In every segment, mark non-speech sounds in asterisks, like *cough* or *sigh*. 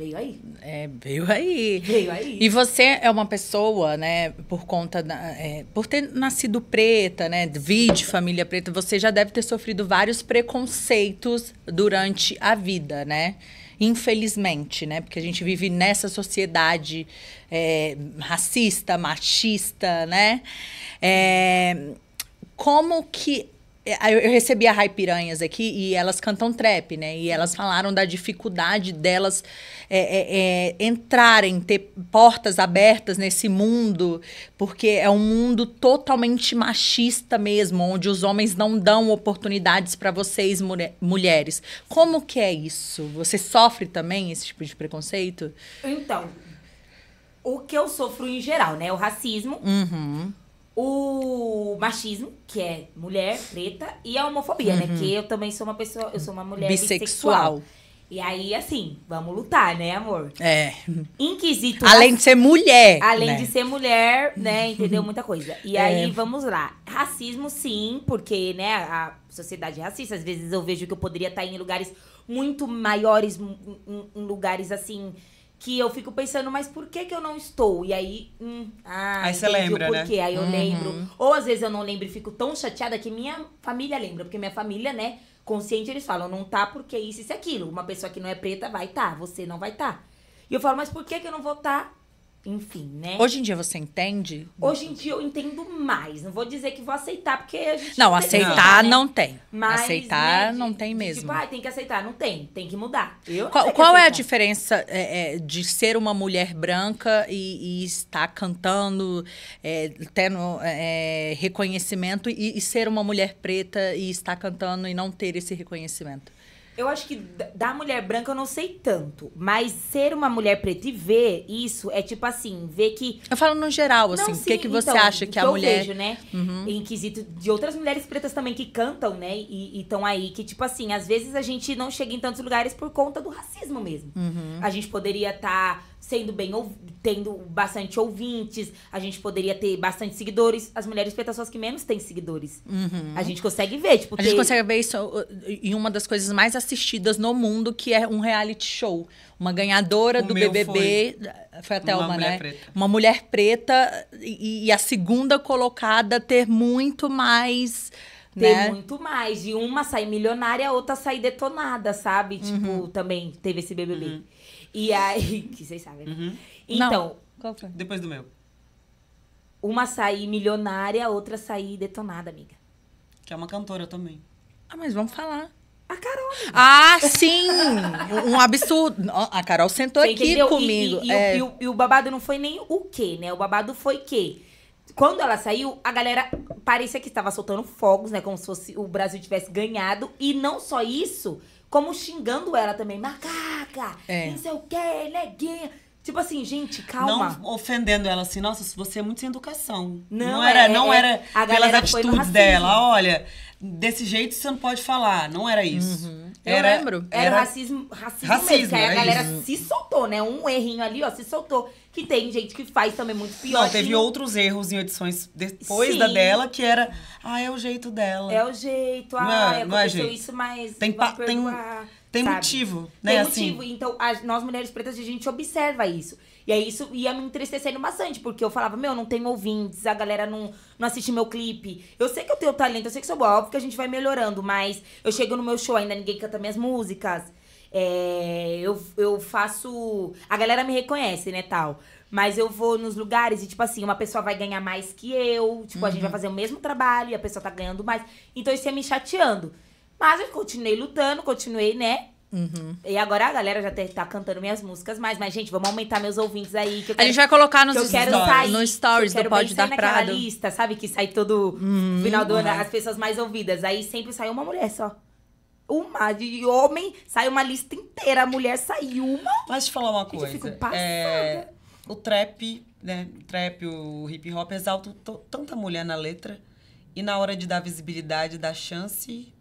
Veio aí. É, veio aí. Veio aí. E você é uma pessoa, né, por conta da, é, por ter nascido preta, né, vir de família preta, você já deve ter sofrido vários preconceitos durante a vida, né? Infelizmente, né? Porque a gente vive nessa sociedade é, racista, machista, né? É, como que é, eu, eu recebi a Raipiranhas Piranhas aqui e elas cantam trap, né? E elas falaram da dificuldade delas é, é, é, entrarem, ter portas abertas nesse mundo, porque é um mundo totalmente machista mesmo, onde os homens não dão oportunidades para vocês, mulher, mulheres. Como que é isso? Você sofre também esse tipo de preconceito? Então, o que eu sofro em geral, né? O racismo. Uhum o machismo, que é mulher preta, e a homofobia, né? uhum. né? Que eu também sou uma pessoa, eu sou uma mulher bissexual. bissexual. E aí, assim, vamos lutar, né, amor? É. Inquisito. Além de ser mulher. Além né? de ser mulher, né? Entendeu muita coisa. E é. aí, vamos lá. Racismo, sim, porque, né, a sociedade é racista. Às vezes eu vejo que eu poderia estar em lugares muito maiores, em lugares assim que eu fico pensando, mas por que que eu não estou? E aí, hum, ah, aí você lembra, o né? porquê. Né? Aí eu uhum. lembro. Ou às vezes eu não lembro e fico tão chateada que minha família lembra, porque minha família, né, consciente eles falam, não tá porque isso e aquilo. Uma pessoa que não é preta vai tá, você não vai tá. E eu falo, mas por que que eu não vou tá? enfim, né? Hoje em dia você entende? Hoje em dia eu entendo mais. Não vou dizer que vou aceitar, porque a gente. Não, não aceitar não, né? não tem. Mas, aceitar né, de, não tem mesmo. Tipo, ah, tem que aceitar. Não tem, tem que mudar. Eu qual, qual é a diferença é, é, de ser uma mulher branca e, e estar cantando, é, tendo é, é, reconhecimento, e, e ser uma mulher preta e estar cantando e não ter esse reconhecimento? Eu acho que da mulher branca eu não sei tanto. Mas ser uma mulher preta e ver isso é tipo assim, ver que. Eu falo no geral, assim, o que, que você então, acha que, que a eu mulher. Vejo, né? Uhum. Em quesito de outras mulheres pretas também que cantam, né? E estão aí. Que, tipo assim, às vezes a gente não chega em tantos lugares por conta do racismo mesmo. Uhum. A gente poderia estar. Tá sendo bem tendo bastante ouvintes, a gente poderia ter bastante seguidores. As mulheres pretas são as que menos têm seguidores. Uhum. A gente consegue ver, tipo, a ter... gente consegue ver isso uh, em uma das coisas mais assistidas no mundo, que é um reality show. Uma ganhadora o do BBB foi, foi até uma, uma né? Preta. Uma mulher preta e, e a segunda colocada ter muito mais ter né? muito mais. De uma sair milionária, a outra sair detonada, sabe? Uhum. Tipo, também teve esse BBB. Uhum. E aí. *laughs* Que vocês sabem, né? Uhum. Então. Não. Depois do meu. Uma sair milionária, a outra sair detonada, amiga. Que é uma cantora também. Ah, mas vamos falar. A Carol. Amiga. Ah, sim! um absurdo. A Carol sentou Você aqui entendeu? comigo. E, e, é. e, o, e, o, babado não foi nem o quê, né? O babado foi que quando ela saiu, a galera parecia que estava soltando fogos, né? Como se fosse o Brasil tivesse ganhado. E não só isso, como xingando ela também. Macaca, é. não sei o quê, neguinha. Tipo assim, gente, calma. Não ofendendo ela assim, nossa, você é muito sem educação. Não, não era, é, não é, era pelas atitudes dela. Olha, desse jeito você não pode falar. Não era isso. Uhum. Era, eu lembro. Era, era racismo, racismo, racismo mesmo, aí a é galera isso. se soltou, né? Um errinho ali, ó, se soltou. Que tem gente que faz também muito pior. Não, teve outros erros em edições depois Sim. da dela, que era, ah, é o jeito dela. É o jeito, ah, não aconteceu é, não é isso, mas tem, pa, tem, tem sabe? motivo, né? Tem assim... motivo. Então, a, nós mulheres pretas, a gente observa isso. E aí isso ia me entristecendo bastante, porque eu falava, meu, não tenho ouvintes, a galera não, não assiste meu clipe. Eu sei que eu tenho talento, eu sei que sou boa, óbvio que a gente vai melhorando, mas eu chego no meu show, ainda ninguém canta minhas músicas. É, eu, eu faço. A galera me reconhece, né, tal. Mas eu vou nos lugares e, tipo assim, uma pessoa vai ganhar mais que eu. Tipo, uhum. a gente vai uhum. fazer o mesmo trabalho e a pessoa tá ganhando mais. Então isso ia me chateando. Mas eu continuei lutando, continuei, né? Uhum. E agora a galera já tá cantando minhas músicas mais. Mas, gente, vamos aumentar meus ouvintes aí. Que quero, a gente vai colocar nos que eu quero stories, sair, no stories que eu do Pode Dar Prado. lista, sabe? Que sai todo hum, final do ano, as pessoas mais ouvidas. Aí sempre sai uma mulher só. Uma. De homem, sai uma lista inteira. A mulher saiu uma. Mas te falar uma coisa. Eu fico passada. É, o trap, né? O trap, o hip hop exalta tanta mulher na letra. E na hora de dar visibilidade, dar chance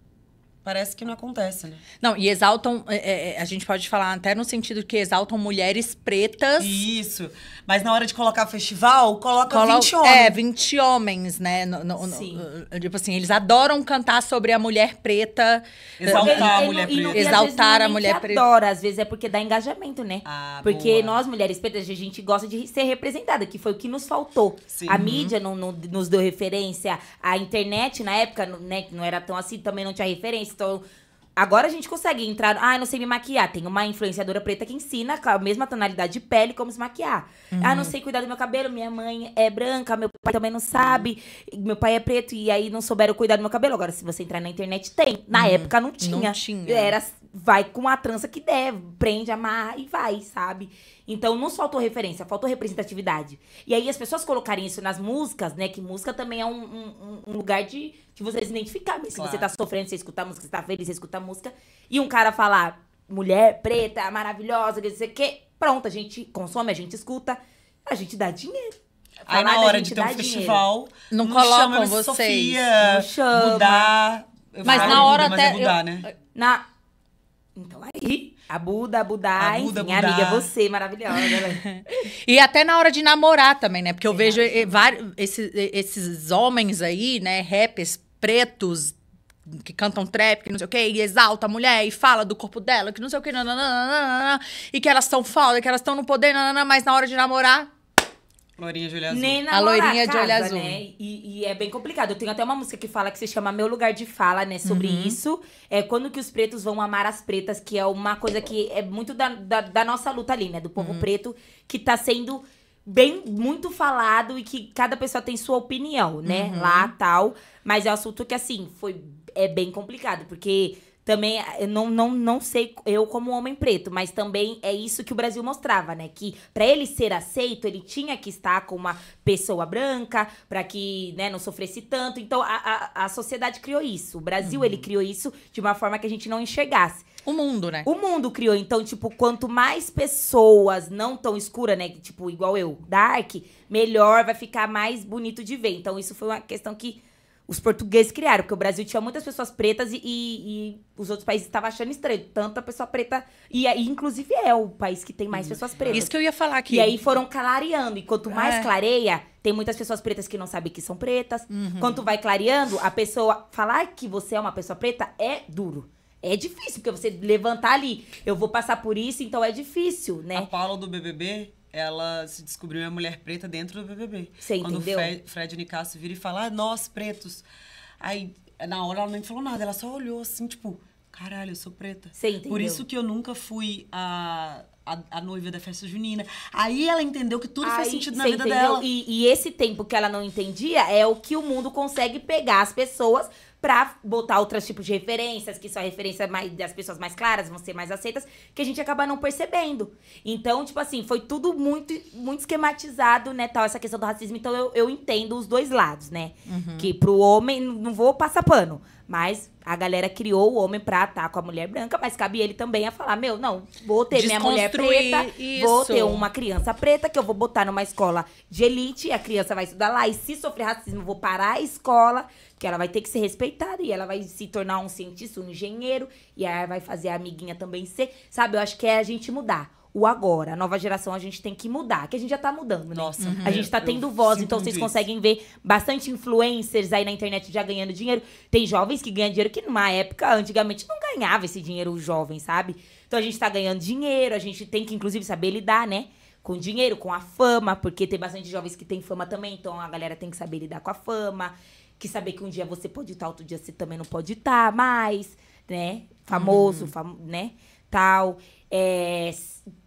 parece que não acontece, né? Não, e exaltam, é, é, é, a gente pode falar até no sentido que exaltam mulheres pretas. Isso. Mas na hora de colocar festival, coloca Colo 20 é, homens. É, 20 homens, né? No, no, Sim. No, uh, tipo assim, eles adoram cantar sobre a mulher preta. Exaltar uh, a mulher preta. exaltar a mulher preta. adora, às vezes é porque dá engajamento, né? Ah, porque boa. nós, mulheres pretas, a gente gosta de ser representada, que foi o que nos faltou. Sim. A uhum. mídia não, não, nos deu referência, a internet na época, né, não era tão assim, também não tinha referência. Então, Agora a gente consegue entrar. Ah, não sei me maquiar. Tem uma influenciadora preta que ensina com a mesma tonalidade de pele como se maquiar. Ah, uhum. Ah, não sei cuidar do meu cabelo. Minha mãe é branca, meu pai também não sabe. Meu pai é preto e aí não souberam cuidar do meu cabelo. Agora, se você entrar na internet, tem. Na uhum. época não tinha. Não tinha. Era vai com a trança que der, prende, amarra e vai, sabe? Então não faltou referência, faltou representatividade. E aí as pessoas colocarem isso nas músicas, né? Que música também é um, um, um lugar de, de você se identificar. Mas claro. se você tá sofrendo, você a música, você tá feliz, você a música. E um cara falar, mulher preta, maravilhosa, que dizer sei o quê. Pronto, a gente consome, a gente escuta, a gente dá dinheiro. Aí na hora de ter um festival, não, não colocam chama vocês, Sofia, não chama. mudar. Eu mas na hora é até mudar, eu, né? na, então aí, a Buda, a Budai, a Buda, enfim, amiga, você, maravilhosa. Né? *laughs* e até na hora de namorar também, né? Porque eu é vejo eh, vários, esses, eh, esses homens aí, né, rappers pretos, que cantam trap, que não sei o quê, e exalta a mulher e fala do corpo dela, que não sei o quê, nananana, e que elas são falsas, que elas estão no poder, nananana, mas na hora de namorar, Loirinha de olho azul. Nem a loirinha casa, de olho azul. Né? E, e, é bem complicado. Eu tenho até uma música que fala que se chama Meu Lugar de Fala, né? Sobre uhum. isso. É quando que os pretos vão amar as pretas, que é uma coisa que é muito da, da, da nossa luta ali, né? Do povo uhum. preto, que tá sendo bem muito falado e que cada pessoa tem sua opinião, né? Uhum. Lá, tal. Mas é um assunto que, assim, foi... É bem complicado, porque também eh, não, não, não sei eu como homem preto, mas também é isso que o Brasil mostrava, né? Que para ele ser aceito, ele tinha que estar com uma pessoa branca, para que né, não sofresse tanto. Então a, a, a sociedade criou isso. O Brasil, uhum. ele criou isso de uma forma que a gente não enxergasse. O mundo, né? O mundo criou. Então, tipo, quanto mais pessoas não tão escura, né? Tipo, igual eu, dark, melhor vai ficar mais bonito de ver. Então, isso foi uma questão que os portugueses criaram, porque o Brasil tinha muitas pessoas pretas e, e, e os outros países estavam achando estranho. Tanta pessoa preta. E aí, é, inclusive, é o país que tem mais hum. pessoas pretas. Isso que eu ia falar aqui. E aí foram clareando. E quanto mais é. clareia, tem muitas pessoas pretas que não sabem que são pretas. Uhum. vai clareando, a pessoa falar que você é uma pessoa preta é duro. É difícil, porque você levantar ali, eu vou passar por isso, então é difícil, né? A Paula do BBB ela se descobriu uma mulher preta dentro do BBB. Você Quando entendeu? Quando o Fred, Fred Nicasso vira e fala, ah, nós pretos. Aí, na hora, ela nem falou nada. Ela só olhou assim, tipo, caralho, eu sou preta. Você entendeu? Por isso que eu nunca fui a... A, a, noiva da festa junina. Aí ela entendeu que tudo Aí, faz sentido na vida entendeu? dela. E, e, esse tempo que ela não entendia é o que o mundo consegue pegar as pessoas pra botar outros tipos de referências, que são referências mais, das pessoas mais claras, vão ser mais aceitas, que a gente acaba não percebendo. Então, tipo assim, foi tudo muito, muito esquematizado, né, tal, essa questão do racismo. Então, eu, eu entendo os dois lados, né? Uhum. Que pro homem, não vou passar pano, mas a galera criou o homem pra estar com a mulher branca, mas cabe ele também a falar: meu, não, vou ter minha mulher preta, isso. vou ter uma criança preta que eu vou botar numa escola de elite, a criança vai estudar lá, e se sofrer racismo, vou parar a escola, que ela vai ter que ser respeitada, e ela vai se tornar um cientista, um engenheiro, e aí vai fazer a amiguinha também ser, sabe? Eu acho que é a gente mudar o agora. A nova geração a gente tem que mudar, que a gente já tá mudando, né? Nossa. Uhum. A gente tá tendo eu voz, então vocês isso. conseguem ver bastante influencers aí na internet já ganhando dinheiro. Tem jovens que ganham dinheiro que numa época, antigamente, não ganhava esse dinheiro jovem, sabe? Então a gente tá ganhando dinheiro, a gente tem que, inclusive, saber lidar, né? Com dinheiro, com a fama, porque tem bastante jovens que tem fama também, então a galera tem que saber lidar com a fama, que saber que um dia você pode estar, outro dia você também não pode estar mais, né? Famoso, uhum. fam né? tal, é,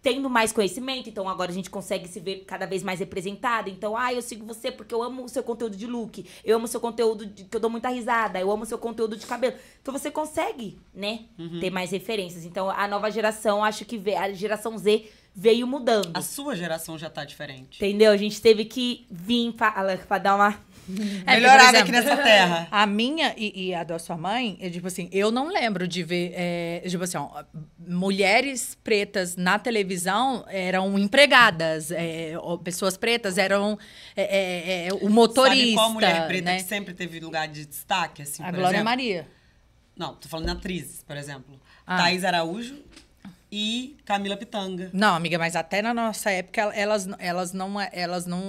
tendo mais conhecimento, então agora a gente consegue se ver cada vez mais representada. Então, ah, eu sigo você porque eu amo o seu conteúdo de look, eu amo o seu conteúdo de, que eu dou muita risada, eu amo o seu conteúdo de cabelo. Então você consegue, né, uhum. ter mais referências. Então a nova geração, acho que a geração Z veio mudando. A sua geração já tá diferente. Entendeu? A gente teve que vir para dar uma é, Melhorada exemplo, aqui nessa terra. A minha e, e, a da sua mãe, é tipo assim, eu não lembro de ver. É, tipo assim, ó, mulheres pretas na televisão eram empregadas, é, pessoas pretas eram é, é, é o motorista. Sabe qual mulher né? preta né? que sempre teve lugar de destaque? Assim, a Glória exemplo? Maria. Não, tô falando de atrizes, por exemplo. Ah. Thais Araújo e Camila Pitanga. Não, amiga, mas até na nossa época elas, elas, não, elas não,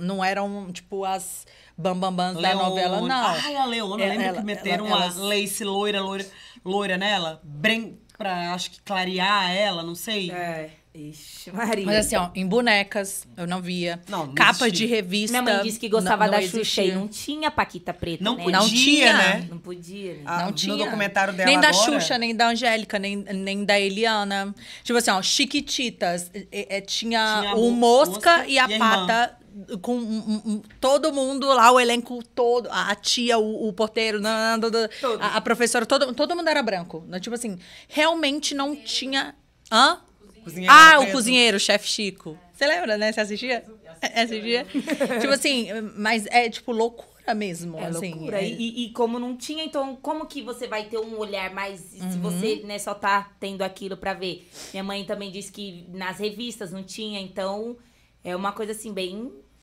não eram, tipo, as bambambãs da novela, não. Ai, a Leona, ela, lembra ela, que meteram ela, elas... uma lace loira, loira, loira nela? Bren, pra, acho que clarear ela, não sei. É. Ixi, Maria. Mas assim, ó, em bonecas, eu não via. Não, não Capa existia. de revista. Minha mãe disse que gostava não, da Xuxa e não tinha Paquita Preta, não né? Podia, não né? tinha, né? Não podia. Né? Ah, não tinha. No documentário dela Nem da agora. Xuxa, nem da Angélica, nem, nem da Eliana. Tipo assim, ó, Chiquititas. É, é, é tinha, tinha, o Mosca, e a, e a Pata com um, um, todo mundo lá, o elenco todo, a tia, o, o porteiro, não, não, não, a, a, professora, todo, todo mundo era branco. Né? Tipo assim, realmente não tinha... Hã? Cozinheiro ah, o cozinheiro, o chefe Chico. Você lembra, né? Você assistia? É, assistia. *laughs* tipo assim, mas é tipo loucura mesmo. É assim, loucura. É... E, e, como não tinha, então como que você vai ter um olhar mais uhum. se você né, só tá tendo aquilo para ver? Minha mãe também disse que nas revistas não tinha, então é uma coisa assim bem